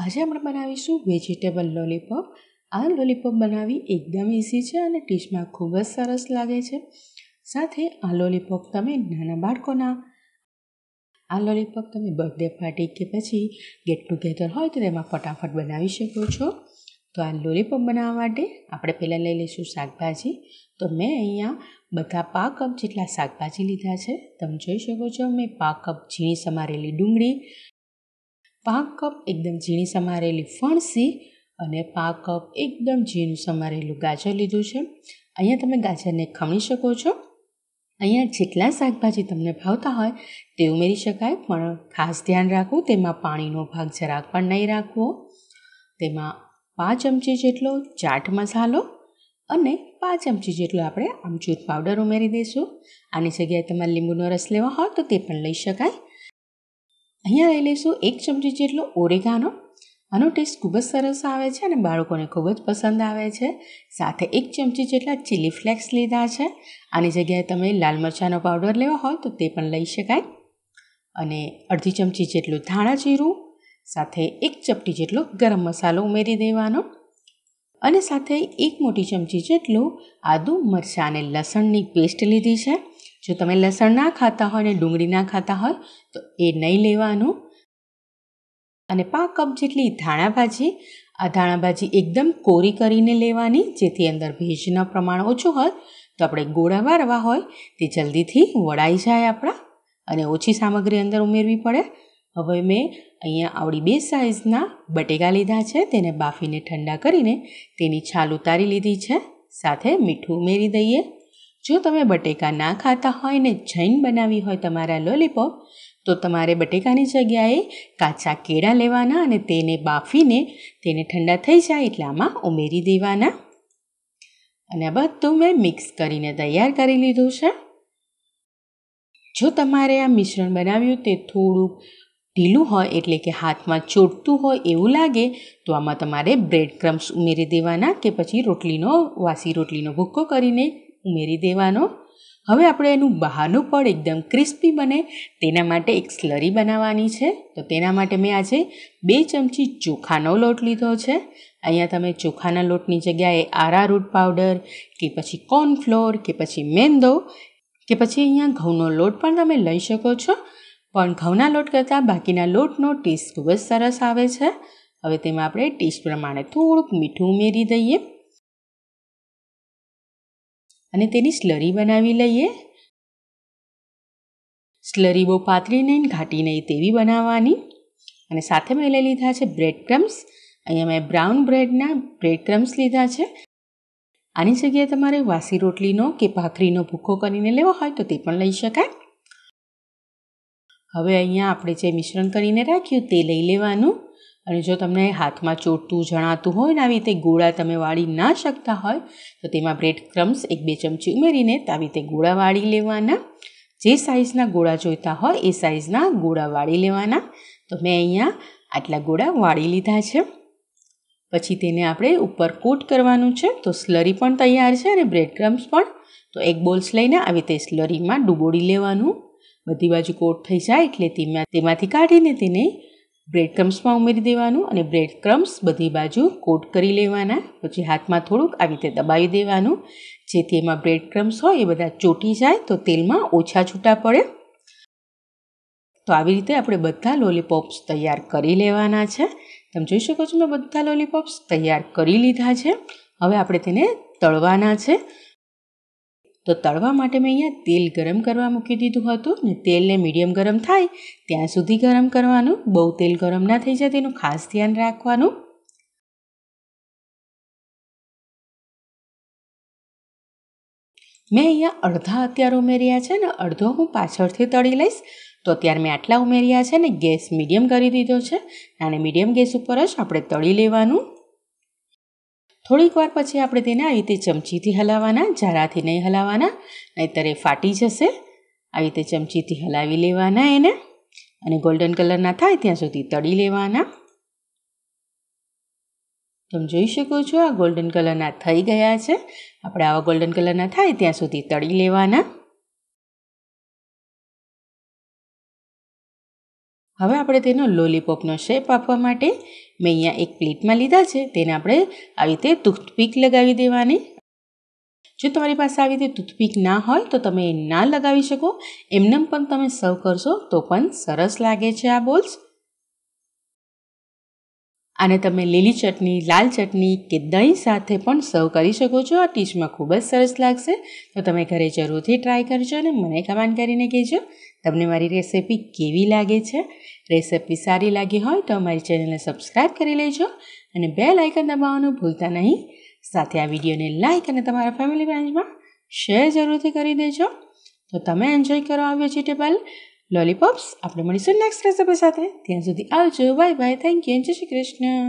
આજે આપણે બનાવીશું વેજીટેબલ લોલીપોપ આ લોલીપોપ બનાવી એકદમ ઇઝી છે અને ડીશમાં ખૂબ જ સરસ લાગે છે સાથે આ લોલીપોપ તમે નાના બાળકોના આ લોલીપોપ તમે બર્થડે પાર્ટી કે પછી ગેટ ટુગેધર હોય તો તેમાં ફટાફટ બનાવી શકો છો તો આ લોલીપોપ બનાવવા માટે આપણે પહેલાં લઈ લઈશું શાકભાજી તો મેં અહીંયા બધા પાંચ કપ જેટલા શાકભાજી લીધા છે તમે જોઈ શકો છો મેં પાંચ કપ ઝીણી સમારેલી ડુંગળી પાક કપ એકદમ ઝીણી સમારેલી ફણસી અને પાક કપ એકદમ ઝીણું સમારેલું ગાજર લીધું છે અહીંયા તમે ગાજરને ખમણી શકો છો અહીંયા જેટલા શાકભાજી તમને ભાવતા હોય તે ઉમેરી શકાય પણ ખાસ ધ્યાન રાખવું તેમાં પાણીનો ભાગ જરાક પણ નહીં રાખવો તેમાં પાંચ ચમચી જેટલો ચાટ મસાલો અને પાંચ ચમચી જેટલો આપણે આમચૂર પાવડર ઉમેરી દઈશું આની જગ્યાએ તમારે લીંબુનો રસ લેવા હોય તો તે પણ લઈ શકાય અહીંયા લઈ લઈશું એક ચમચી જેટલો ઓરેગાનો આનો ટેસ્ટ ખૂબ જ સરસ આવે છે અને બાળકોને ખૂબ જ પસંદ આવે છે સાથે એક ચમચી જેટલા ચીલી ફ્લેક્સ લીધા છે આની જગ્યાએ તમે લાલ મરચાંનો પાવડર લેવા હોય તો તે પણ લઈ શકાય અને અડધી ચમચી જેટલું ધાણા જીરું સાથે એક ચપટી જેટલો ગરમ મસાલો ઉમેરી દેવાનો અને સાથે એક મોટી ચમચી જેટલું આદુ મરચાં અને લસણની પેસ્ટ લીધી છે જો તમે લસણ ના ખાતા હોય ને ડુંગળી ના ખાતા હોય તો એ નહીં લેવાનું અને પાંચ કપ જેટલી ધાણા ભાજી આ ધાણા ભાજી એકદમ કોરી કરીને લેવાની જેથી અંદર ભેજનું પ્રમાણ ઓછું હોય તો આપણે ગોળા વારવા હોય તે જલ્દીથી વળાઈ જાય આપણા અને ઓછી સામગ્રી અંદર ઉમેરવી પડે હવે મેં અહીંયા આવડી બે સાઇઝના બટેકા લીધા છે તેને બાફીને ઠંડા કરીને તેની છાલ ઉતારી લીધી છે સાથે મીઠું ઉમેરી દઈએ જો તમે બટેકા ના ખાતા હોય ને જૈન બનાવી હોય તમારા લોલીપોપ તો તમારે બટેકાની જગ્યાએ કાચા કેળા લેવાના અને તેને બાફીને તેને ઠંડા થઈ જાય એટલે આમાં ઉમેરી દેવાના અને આ બધું મેં મિક્સ કરીને તૈયાર કરી લીધું છે જો તમારે આ મિશ્રણ બનાવ્યું તે થોડુંક ઢીલું હોય એટલે કે હાથમાં ચોટતું હોય એવું લાગે તો આમાં તમારે બ્રેડ ક્રમ્સ ઉમેરી દેવાના કે પછી રોટલીનો વાસી રોટલીનો ભૂક્કો કરીને ઉમેરી દેવાનો હવે આપણે એનું બહારનું પડ એકદમ ક્રિસ્પી બને તેના માટે એક સ્લરી બનાવવાની છે તો તેના માટે મેં આજે બે ચમચી ચોખાનો લોટ લીધો છે અહીંયા તમે ચોખાના લોટની જગ્યાએ આરારૂટ પાવડર કે પછી કોર્નફ્લોર કે પછી મેંદો કે પછી અહીંયા ઘઉંનો લોટ પણ તમે લઈ શકો છો પણ ઘઉંના લોટ કરતાં બાકીના લોટનો ટેસ્ટ ખૂબ જ સરસ આવે છે હવે તેમાં આપણે ટેસ્ટ પ્રમાણે થોડુંક મીઠું ઉમેરી દઈએ અને તેની સ્લરી બનાવી લઈએ સ્લરી બહુ પાતળી નહીં ઘાટી નહીં તેવી બનાવવાની અને સાથે મેં લઈ લીધા છે બ્રેડ ક્રમ્સ અહીંયા મેં બ્રાઉન બ્રેડના બ્રેડ ક્રમ્સ લીધા છે આની જગ્યાએ તમારે વાસી રોટલીનો કે ભાખરીનો ભૂખો કરીને લેવો હોય તો તે પણ લઈ શકાય હવે અહીંયા આપણે જે મિશ્રણ કરીને રાખ્યું તે લઈ લેવાનું અને જો તમને હાથમાં ચોટતું જણાતું હોય ને આવી રીતે ગોળા તમે વાળી ના શકતા હોય તો તેમાં બ્રેડ ક્રમ્સ એક બે ચમચી ઉમેરીને આવી રીતે ગોળા વાળી લેવાના જે સાઇઝના ગોળા જોઈતા હોય એ સાઇઝના ગોળા વાળી લેવાના તો મેં અહીંયા આટલા ગોળા વાળી લીધા છે પછી તેને આપણે ઉપર કોટ કરવાનું છે તો સ્લરી પણ તૈયાર છે અને બ્રેડ ક્રમ્સ પણ તો એક બોલ્સ લઈને આવી રીતે સ્લરીમાં ડૂબોડી લેવાનું બધી બાજુ કોટ થઈ જાય એટલે તેમાં તેમાંથી કાઢીને તેને બ્રેડ ક્રમ્સમાં ઉમેરી દેવાનું અને બ્રેડ ક્રમ્સ બધી બાજુ કોટ કરી લેવાના પછી હાથમાં થોડુંક આવી રીતે દબાવી દેવાનું જેથી એમાં બ્રેડ ક્રમ્સ હોય એ બધા ચોટી જાય તો તેલમાં ઓછા છૂટા પડે તો આવી રીતે આપણે બધા લોલીપોપ્સ તૈયાર કરી લેવાના છે તમે જોઈ શકો છો મેં બધા લોલીપોપ્સ તૈયાર કરી લીધા છે હવે આપણે તેને તળવાના છે તો તળવા માટે મેં અહીંયા તેલ ગરમ કરવા મૂકી દીધું હતું ને તેલને મીડિયમ ગરમ થાય ત્યાં સુધી ગરમ કરવાનું બહુ તેલ ગરમ ના થઈ જાય તેનું ખાસ ધ્યાન રાખવાનું મેં અહીંયા અડધા અત્યારે ઉમેર્યા છે ને અડધો હું પાછળથી તળી લઈશ તો અત્યારે મેં આટલા ઉમેર્યા છે ને ગેસ મીડિયમ કરી દીધો છે અને મીડિયમ ગેસ ઉપર જ આપણે તળી લેવાનું થોડીક વાર પછી આપણે તેને આવી રીતે ચમચીથી હલાવવાના ઝારાથી નહીં હલાવવાના નહીં તરે ફાટી જશે આવી રીતે ચમચીથી હલાવી લેવાના એને અને ગોલ્ડન કલરના થાય ત્યાં સુધી તળી લેવાના તમે જોઈ શકો છો આ ગોલ્ડન કલરના થઈ ગયા છે આપણે આવા ગોલ્ડન કલરના થાય ત્યાં સુધી તળી લેવાના હવે આપણે તેનો લોલીપોપનો શેપ આપવા માટે મેં અહીંયા એક પ્લેટમાં લીધા છે તેને આપણે આવી રીતે ટૂથપીક લગાવી દેવાની જો તમારી પાસે આવી રીતે ટૂથપીક ના હોય તો તમે એ ના લગાવી શકો એમનેમ પણ તમે સર્વ કરશો તો પણ સરસ લાગે છે આ બોલ્સ આને તમે લીલી ચટણી લાલ ચટણી કે દહીં સાથે પણ સર્વ કરી શકો છો આ ટીશમાં ખૂબ જ સરસ લાગશે તો તમે ઘરે જરૂરથી ટ્રાય કરજો અને મને કમેન્ટ કરીને કહેજો તમને મારી રેસિપી કેવી લાગે છે રેસિપી સારી લાગી હોય તો અમારી ચેનલને સબસ્ક્રાઈબ કરી લેજો અને બે લાઇકન દબાવવાનું ભૂલતા નહીં સાથે આ વિડીયોને લાઇક અને તમારા ફેમિલી બ્રાન્ચમાં શેર જરૂરથી કરી દેજો તો તમે એન્જોય કરો આ વેજીટેબલ લોલીપોપ્સ આપણે મળીશું નેક્સ્ટ રેસીપી સાથે ત્યાં સુધી આવજો બાય બાય થેન્ક યુ જય શ્રી કૃષ્ણ